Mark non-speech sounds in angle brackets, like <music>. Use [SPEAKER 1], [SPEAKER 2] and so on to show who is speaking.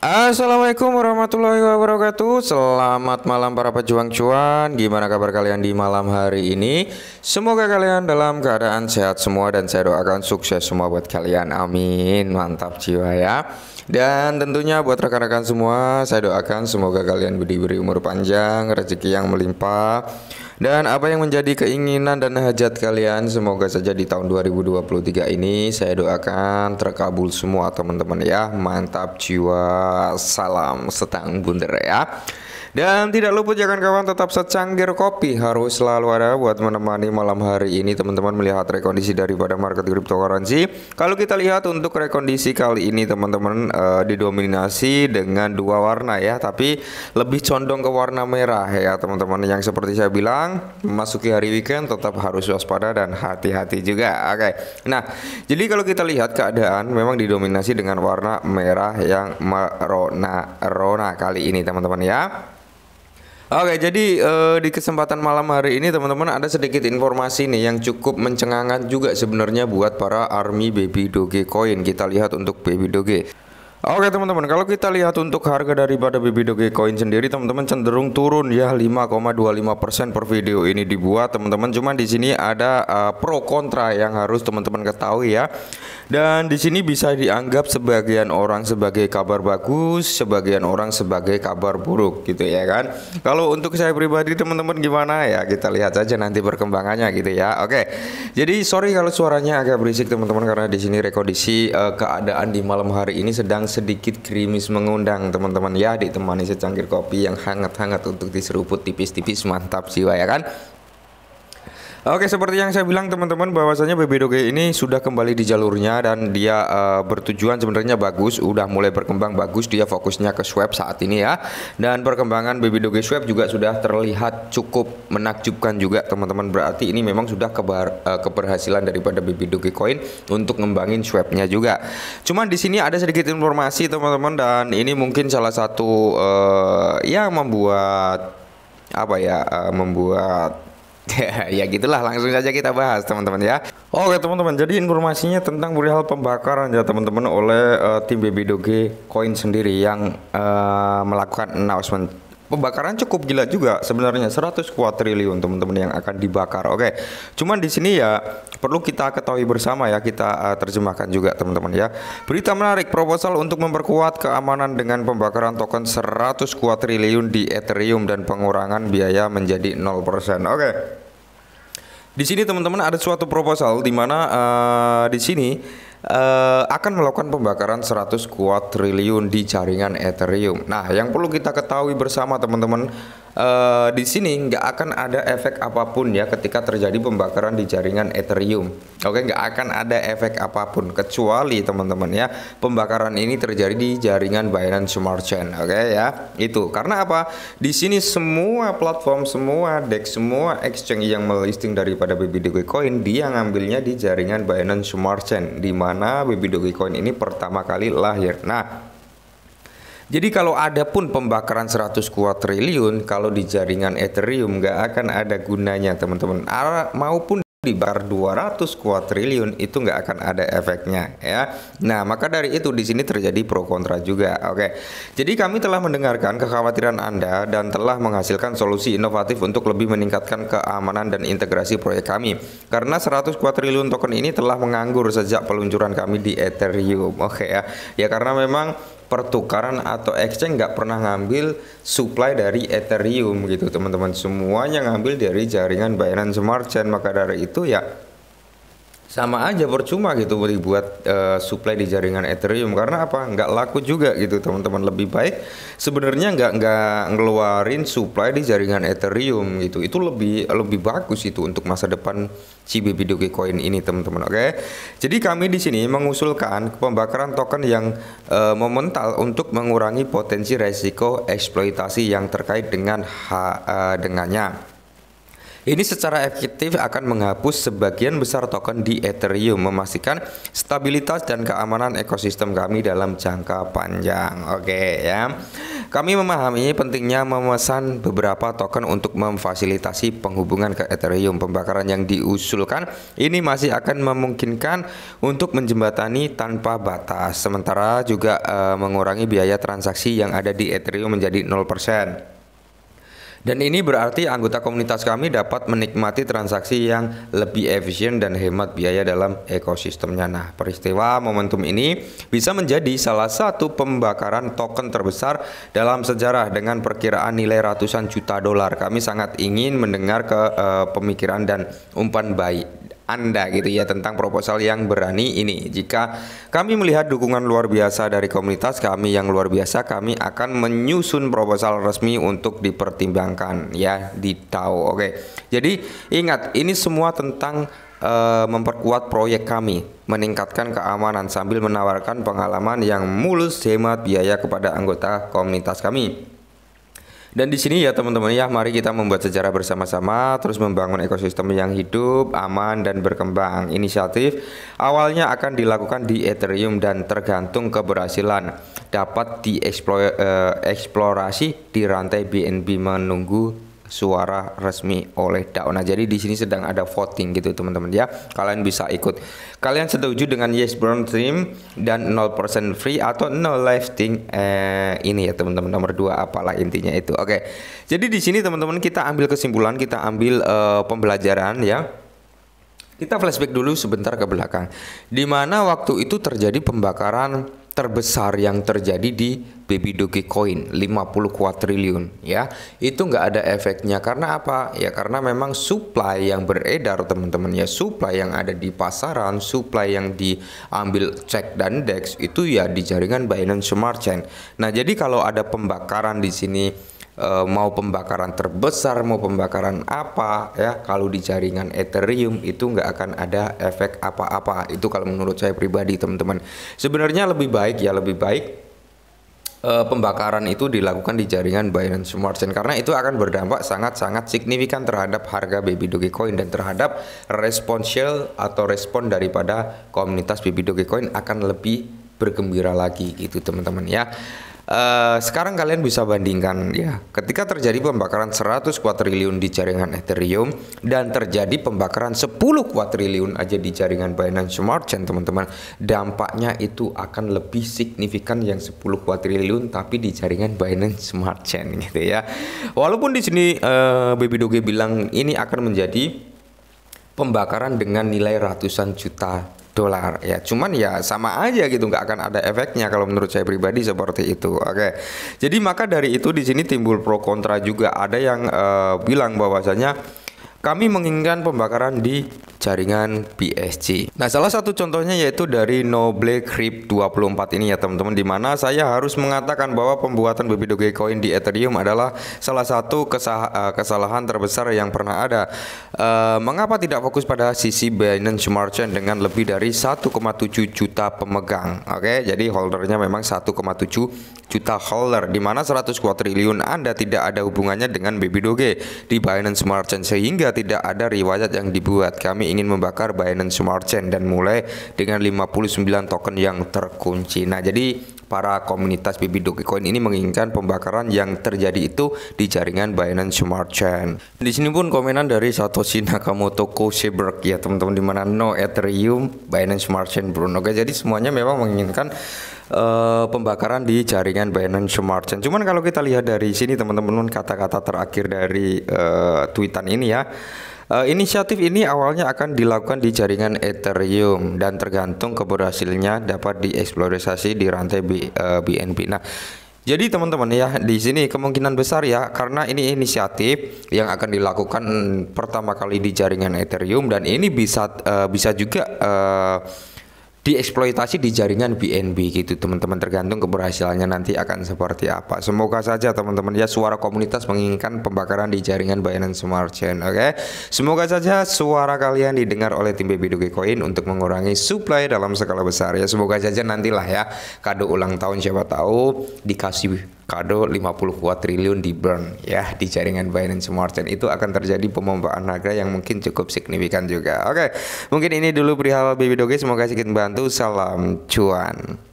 [SPEAKER 1] Assalamualaikum warahmatullahi wabarakatuh Selamat malam para pejuang cuan Gimana kabar kalian di malam hari ini Semoga kalian dalam keadaan sehat semua Dan saya doakan sukses semua buat kalian Amin Mantap jiwa ya Dan tentunya buat rekan-rekan semua Saya doakan semoga kalian diberi umur panjang Rezeki yang melimpah dan apa yang menjadi keinginan dan hajat kalian semoga saja di tahun 2023 ini saya doakan terkabul semua teman-teman ya. Mantap jiwa. Salam setang bunder ya. Dan tidak luput jangan kawan tetap secangkir kopi harus selalu ada buat menemani malam hari ini teman-teman melihat rekondisi daripada market cryptocurrency. Kalau kita lihat untuk rekondisi kali ini teman-teman uh, didominasi dengan dua warna ya, tapi lebih condong ke warna merah ya teman-teman yang seperti saya bilang sekarang memasuki hari weekend tetap harus waspada dan hati-hati juga. Oke. Okay. Nah, jadi kalau kita lihat keadaan memang didominasi dengan warna merah yang merona-rona kali ini teman-teman ya. Oke, jadi eh, di kesempatan malam hari ini teman-teman ada sedikit informasi nih yang cukup mencengangkan juga sebenarnya buat para army baby doge coin. Kita lihat untuk baby doge. Oke teman-teman, kalau kita lihat untuk harga daripada BB Dogecoin sendiri teman-teman cenderung turun ya 5,25% per video ini dibuat teman-teman. Cuman di sini ada uh, pro kontra yang harus teman-teman ketahui ya. Dan di sini bisa dianggap sebagian orang sebagai kabar bagus, sebagian orang sebagai kabar buruk gitu ya kan. Kalau untuk saya pribadi teman-teman gimana ya kita lihat saja nanti perkembangannya gitu ya. Oke. Jadi sorry kalau suaranya agak berisik teman-teman karena di sini rekondisi uh, eh, keadaan di malam hari ini sedang sedikit krimis mengundang teman-teman ya ditemani secangkir kopi yang hangat-hangat untuk diseruput tipis-tipis mantap jiwa ya kan Oke, seperti yang saya bilang teman-teman bahwasanya BB Doge ini sudah kembali di jalurnya dan dia uh, bertujuan sebenarnya bagus, udah mulai berkembang bagus, dia fokusnya ke swab saat ini ya. Dan perkembangan BB Doge swab juga sudah terlihat cukup menakjubkan juga teman-teman. Berarti ini memang sudah kebar, uh, keberhasilan daripada BB Doge Coin untuk ngembangin swabnya juga. Cuman di sini ada sedikit informasi teman-teman dan ini mungkin salah satu uh, eh, yang membuat apa ya uh, membuat <laughs> ya gitulah langsung saja kita bahas teman-teman ya. Oke teman-teman, jadi informasinya tentang perihal pembakaran ya teman-teman oleh uh, tim Doge Coin sendiri yang uh, melakukan announcement pembakaran cukup gila juga sebenarnya 100 kuatriliun teman-teman yang akan dibakar. Oke. Cuman di sini ya perlu kita ketahui bersama ya kita uh, terjemahkan juga teman-teman ya. Berita menarik proposal untuk memperkuat keamanan dengan pembakaran token 100 kuatriliun di Ethereum dan pengurangan biaya menjadi 0%. Oke. Di sini teman-teman ada suatu proposal di mana uh, di sini uh, akan melakukan pembakaran 100 triliun di jaringan Ethereum. Nah, yang perlu kita ketahui bersama teman-teman uh, di sini nggak akan ada efek apapun ya ketika terjadi pembakaran di jaringan Ethereum. Oke, nggak akan ada efek apapun kecuali teman-teman ya pembakaran ini terjadi di jaringan Binance Smart Chain. Oke ya, itu karena apa? Di sini semua platform, semua dex, semua exchange yang melisting daripada baby Doge Coin dia ngambilnya di jaringan Binance Smart Chain, di mana baby Doge Coin ini pertama kali lahir. Nah jadi kalau ada pun pembakaran 100 triliun kalau di jaringan Ethereum nggak akan ada gunanya teman-teman. Maupun di bar 200 triliun itu nggak akan ada efeknya ya. Nah maka dari itu di sini terjadi pro kontra juga. Oke, jadi kami telah mendengarkan kekhawatiran anda dan telah menghasilkan solusi inovatif untuk lebih meningkatkan keamanan dan integrasi proyek kami. Karena 100 triliun token ini telah menganggur sejak peluncuran kami di Ethereum. Oke ya, ya karena memang pertukaran atau exchange nggak pernah ngambil supply dari Ethereum gitu teman-teman semuanya ngambil dari jaringan Binance Smart Chain maka dari itu ya sama aja percuma gitu dibuat uh, eh, supply di jaringan Ethereum karena apa nggak laku juga gitu teman-teman lebih baik sebenarnya nggak nggak ngeluarin supply di jaringan Ethereum gitu itu lebih lebih bagus itu untuk masa depan CBB Dogecoin ini teman-teman oke jadi kami di sini mengusulkan pembakaran token yang uh, momental untuk mengurangi potensi resiko eksploitasi yang terkait dengan ha, uh, eh, dengannya ini secara efektif akan menghapus sebagian besar token di Ethereum, memastikan stabilitas dan keamanan ekosistem kami dalam jangka panjang. Oke okay, ya. Kami memahami pentingnya memesan beberapa token untuk memfasilitasi penghubungan ke Ethereum. Pembakaran yang diusulkan ini masih akan memungkinkan untuk menjembatani tanpa batas, sementara juga e, mengurangi biaya transaksi yang ada di Ethereum menjadi 0%. Dan ini berarti anggota komunitas kami dapat menikmati transaksi yang lebih efisien dan hemat biaya dalam ekosistemnya. Nah, peristiwa momentum ini bisa menjadi salah satu pembakaran token terbesar dalam sejarah dengan perkiraan nilai ratusan juta dolar. Kami sangat ingin mendengar ke uh, pemikiran dan umpan baik anda gitu ya tentang proposal yang berani ini. Jika kami melihat dukungan luar biasa dari komunitas kami yang luar biasa, kami akan menyusun proposal resmi untuk dipertimbangkan ya di tahu. Oke. Jadi ingat ini semua tentang uh, memperkuat proyek kami, meningkatkan keamanan sambil menawarkan pengalaman yang mulus hemat biaya kepada anggota komunitas kami. Dan di sini ya teman-teman ya, mari kita membuat sejarah bersama-sama, terus membangun ekosistem yang hidup, aman dan berkembang. Inisiatif awalnya akan dilakukan di Ethereum dan tergantung keberhasilan dapat dieksplorasi eh, di rantai BNB menunggu suara resmi oleh DAO. Nah, jadi di sini sedang ada voting gitu teman-teman ya. Kalian bisa ikut. Kalian setuju dengan Yes Brown Dream dan 0% free atau no lifting eh ini ya teman-teman nomor 2 apalah intinya itu. Oke. Jadi di sini teman-teman kita ambil kesimpulan, kita ambil eh, pembelajaran ya. Kita flashback dulu sebentar ke belakang. Di mana waktu itu terjadi pembakaran terbesar yang terjadi di baby doge coin 50 kuatriliun ya itu nggak ada efeknya karena apa ya karena memang supply yang beredar teman-teman ya supply yang ada di pasaran supply yang diambil cek dan dex itu ya di jaringan Binance Smart Chain nah jadi kalau ada pembakaran di sini Eh, mau pembakaran terbesar mau pembakaran apa ya kalau di jaringan Ethereum itu nggak akan ada efek apa-apa itu kalau menurut saya pribadi teman-teman sebenarnya lebih baik ya lebih baik uh, pembakaran itu dilakukan di jaringan Binance Smart Chain karena itu akan berdampak sangat-sangat signifikan terhadap harga baby Dogecoin dan terhadap responsial atau respon daripada komunitas baby Dogecoin akan lebih bergembira lagi gitu teman-teman ya. Eh, sekarang kalian bisa bandingkan ya, ketika terjadi pembakaran 100 kuatriliun di jaringan Ethereum dan terjadi pembakaran 10 kuatriliun aja di jaringan Binance Smart Chain, teman-teman, dampaknya itu akan lebih signifikan yang 10 kuatriliun tapi di jaringan Binance Smart Chain gitu ya. Walaupun di sini uh, Baby Doge bilang ini akan menjadi pembakaran dengan nilai ratusan juta dolar ya cuman ya sama aja gitu nggak akan ada efeknya kalau menurut saya pribadi seperti itu oke jadi maka dari itu di sini timbul pro kontra juga ada yang uh, bilang bahwasanya kami menginginkan pembakaran di jaringan PSG. Nah, salah satu contohnya yaitu dari Noble Crypt 24 ini ya teman-teman di mana saya harus mengatakan bahwa pembuatan BB Dogecoin di Ethereum adalah salah satu eh, kesalahan terbesar yang pernah ada. E, mengapa tidak fokus pada sisi Binance Smart Chain dengan lebih dari 1,7 juta pemegang? Oke, jadi holdernya memang 1,7 juta holder di mana 100 triliun Anda tidak ada hubungannya dengan baby doge di Binance Smart Chain sehingga tidak ada riwayat yang dibuat. Kami ingin membakar Binance Smart Chain dan mulai dengan 59 token yang terkunci. Nah, jadi para komunitas BB Dogecoin ini menginginkan pembakaran yang terjadi itu di jaringan Binance Smart Chain. Di sini pun komenan dari Satoshi Nakamoto Koseberg ya teman-teman di mana no Ethereum Binance Smart Chain Bruno. Oke, jadi semuanya memang menginginkan uh, pembakaran di jaringan Binance Smart Chain. Cuman kalau kita lihat dari sini teman-teman kata-kata terakhir dari uh, tweetan ini ya Eh, inisiatif ini awalnya akan dilakukan di jaringan Ethereum dan tergantung keberhasilannya dapat dieksplorasi di rantai B, uh, eh, BNB. Nah, jadi teman-teman ya di sini kemungkinan besar ya karena ini inisiatif yang akan dilakukan pertama kali di jaringan Ethereum dan ini bisa uh, bisa juga uh, dieksploitasi di jaringan BNB gitu teman-teman tergantung keberhasilannya nanti akan seperti apa semoga saja teman-teman ya suara komunitas menginginkan pembakaran di jaringan Binance Smart Chain oke okay? semoga saja suara kalian didengar oleh tim BB Dogecoin untuk mengurangi supply dalam skala besar ya semoga saja nantilah ya kado ulang tahun siapa tahu dikasih kado 50 kuat triliun di burn ya di jaringan Binance Smart Chain itu akan terjadi pemompaan harga yang mungkin cukup signifikan juga. Oke, mungkin ini dulu perihal Baby Doge semoga sedikit membantu. Salam cuan.